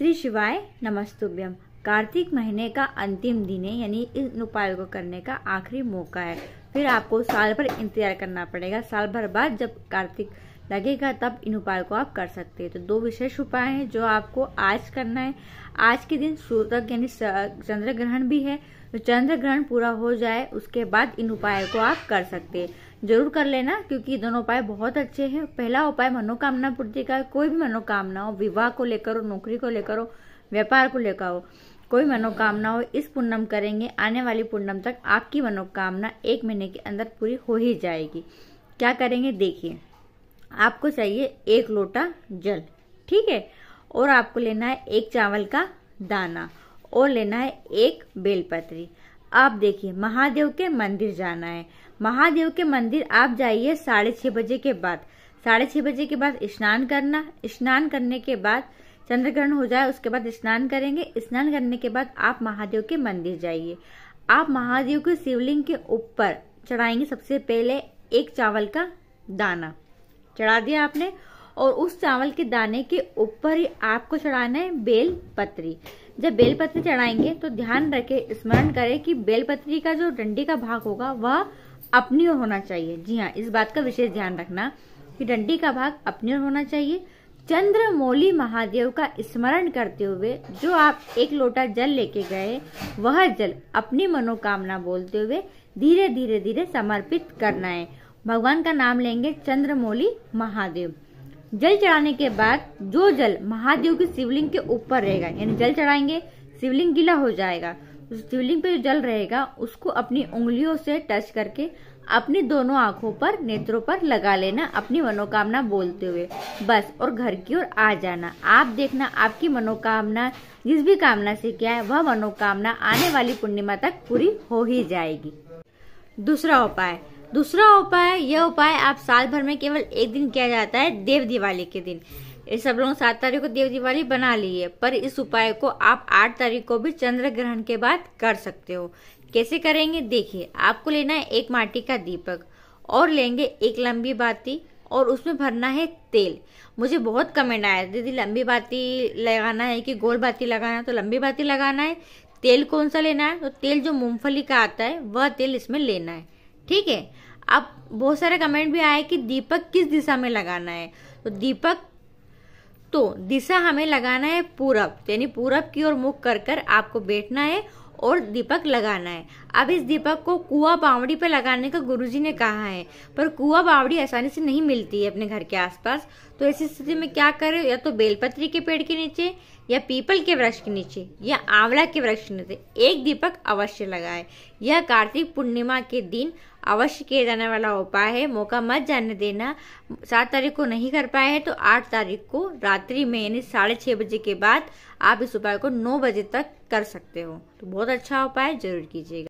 श्री शिवाय नमस्तुभ्यम कार्तिक महीने का अंतिम दिन है यानी इन उपायों को करने का आखिरी मौका है फिर आपको साल भर इंतजार करना पड़ेगा साल भर बाद जब कार्तिक लगेगा तब इन उपायों को आप कर सकते हैं तो दो विशेष उपाय हैं जो आपको आज करना है आज के दिन सूर्य यानी चंद्र ग्रहण भी है तो चंद्र ग्रहण पूरा हो जाए उसके बाद इन उपायों को आप कर सकते हैं जरूर कर लेना क्योंकि दोनों उपाय बहुत अच्छे हैं पहला उपाय मनोकामना पूर्ति का कोई भी मनोकामना हो विवाह को लेकर हो नौकरी को लेकर हो व्यापार को लेकर हो कोई मनोकामना हो इस पूर्णम करेंगे आने वाली पूनम तक आपकी मनोकामना एक महीने के अंदर पूरी हो ही जाएगी क्या करेंगे देखिए आपको चाहिए एक लोटा जल ठीक है और आपको लेना है एक चावल का दाना और लेना है एक बेलपत्री आप देखिए महादेव के मंदिर जाना है महादेव के मंदिर आप जाइए साढ़े छः बजे के बाद साढ़े छः बजे के बाद स्नान करना स्नान करने के बाद चंद्रग्रहण हो जाए उसके बाद स्नान करेंगे स्नान करने के बाद आप महादेव के मंदिर जाइए आप महादेव के शिवलिंग के ऊपर चढ़ाएंगे सबसे पहले एक चावल का दाना चढ़ा दिया आपने और उस चावल के दाने के ऊपर ही आपको चढ़ाना है बेल पत्री जब बेल पत्री चढ़ाएंगे तो ध्यान रखें स्मरण करें कि बेल पत्री का जो डंडी का भाग होगा वह अपनी ओर होना चाहिए जी हाँ इस बात का विशेष ध्यान रखना कि डंडी का भाग अपनी ओर होना चाहिए चंद्रमौली महादेव का स्मरण करते हुए जो आप एक लोटा जल लेके गए वह जल अपनी मनोकामना बोलते हुए धीरे धीरे धीरे समर्पित करना है भगवान का नाम लेंगे चंद्रमौली महादेव जल चढ़ाने के बाद जो जल महादेव की शिवलिंग के ऊपर रहेगा यानी जल चढ़ाएंगे शिवलिंग गीला हो जाएगा उस शिवलिंग पे जो जल रहेगा उसको अपनी उंगलियों से टच करके अपनी दोनों आंखों पर नेत्रों पर लगा लेना अपनी मनोकामना बोलते हुए बस और घर की ओर आ जाना आप देखना आपकी मनोकामना जिस भी कामना से क्या है वह मनोकामना आने वाली पूर्णिमा तक पूरी हो ही जाएगी दूसरा उपाय दूसरा उपाय यह उपाय आप साल भर में केवल एक दिन किया जाता है देव दिवाली के दिन सब लोग सात तारीख को देव दिवाली बना ली है पर इस उपाय को आप आठ तारीख को भी चंद्र ग्रहण के बाद कर सकते हो कैसे करेंगे देखिए आपको लेना है एक माटी का दीपक और लेंगे एक लंबी बाती और उसमें भरना है तेल मुझे बहुत कमेंट आया दीदी लंबी बाती लगाना है कि गोल बाती लगाना है तो लंबी बाती लगाना है तेल कौन सा लेना है तो तेल जो मूंगफली का आता है वह तेल इसमें लेना है ठीक है अब बहुत सारे कमेंट भी आए कि दीपक किस दिशा में लगाना है तो दीपक तो दिशा हमें लगाना है पूरब यानी पूरब की ओर मुख कर कर आपको बैठना है और दीपक लगाना है अब इस दीपक को कुआ बावड़ी पर लगाने का गुरुजी ने कहा है पर कुआ बावड़ी आसानी से नहीं मिलती है अपने घर के आसपास तो ऐसी स्थिति में क्या करें या तो बेलपत्री के पेड़ के नीचे या पीपल के वृक्ष के नीचे या आंवला के वृक्ष के नीचे एक दीपक अवश्य लगाए यह कार्तिक पूर्णिमा के दिन अवश्य किए जाने वाला उपाय है मौका मत जाने देना सात तारीख को नहीं कर पाए हैं तो आठ तारीख को रात्रि में यानी साढ़े छः बजे के बाद आप इस उपाय को नौ बजे तक कर सकते हो तो बहुत अच्छा उपाय जरूर कीजिएगा